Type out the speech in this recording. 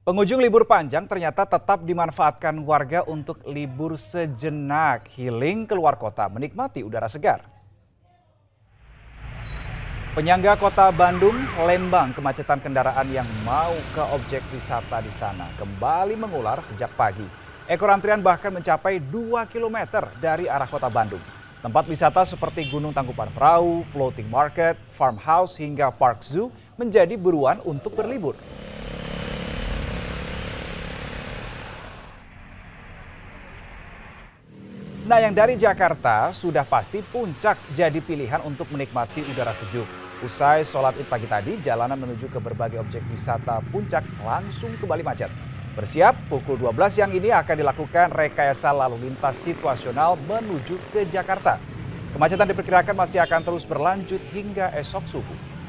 Pengunjung libur panjang ternyata tetap dimanfaatkan warga untuk libur sejenak, healing keluar kota, menikmati udara segar. Penyangga kota Bandung, Lembang, kemacetan kendaraan yang mau ke objek wisata di sana kembali mengular sejak pagi. Ekor antrian bahkan mencapai 2 km dari arah kota Bandung. Tempat wisata seperti Gunung Tangkupan Perahu, Floating Market, Farmhouse hingga Park Zoo menjadi buruan untuk berlibur. Nah yang dari Jakarta sudah pasti puncak jadi pilihan untuk menikmati udara sejuk. Usai sholat id pagi tadi, jalanan menuju ke berbagai objek wisata puncak langsung kembali macet. Bersiap, pukul 12 yang ini akan dilakukan rekayasa lalu lintas situasional menuju ke Jakarta. Kemacetan diperkirakan masih akan terus berlanjut hingga esok subuh.